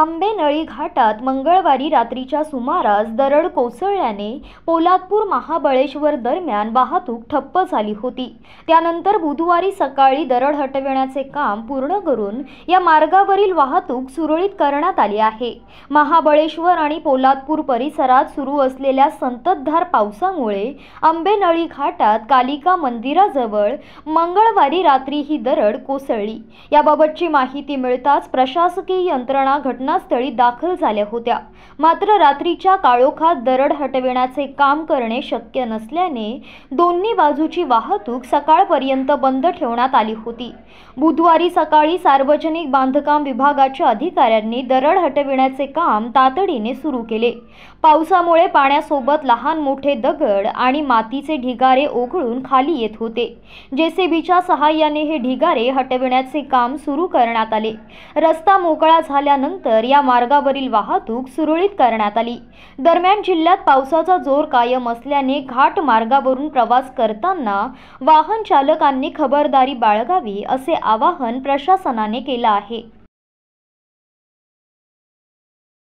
आंबेनळी घाटात मंगळवारी रात्रीच्या सुमारास दरड कोसळल्याने पोलादपूर महाबळेश्वर दरम्यान वाहतूक ठप्प झाली होती त्यानंतर बुधवारी सकाळी दरड हटविण्याचे काम पूर्ण करून या मार्गावरील वाहतूक सुरळीत करण्यात आली आहे महाबळेश्वर आणि पोलादपूर परिसरात सुरू असलेल्या संततधार पावसामुळे आंबेनळी घाटात कालिका मंदिराजवळ मंगळवारी रात्री ही दरड कोसळली याबाबतची माहिती मिळताच प्रशासकीय यंत्रणा घट घटनास्थळी दाखल झाल्या होत्या मात्र रात्रीच्या काळोखात दरड हटविण्याचे काम करणे शक्य नसल्याने दोन्ही बाजूची वाहतूक सकाळपर्यंत बंद ठेवण्यात आली होती बुधवारी सकाळी सार्वजनिक बांधकाम विभागाच्या अधिकाऱ्यांनी दरड हटविण्याचे काम तातडीने सुरू केले पावसामुळे पाण्यासोबत लहान मोठे दगड आणि मातीचे ढिगारे ओघळून खाली येत होते जेसीबीच्या सहाय्याने हे ढिगारे हटविण्याचे काम सुरू करण्यात आले रस्ता मोकळा झाल्यानंतर तर या मार्गावरील वाहतूक सुरळीत करण्यात आली दरम्यान जिल्ह्यात पावसाचा जोर कायम असल्याने घाट मार्गावरून प्रवास करताना वाहन चालकांनी खबरदारी बाळगावी असे आवाहन प्रशासनाने केलं आहे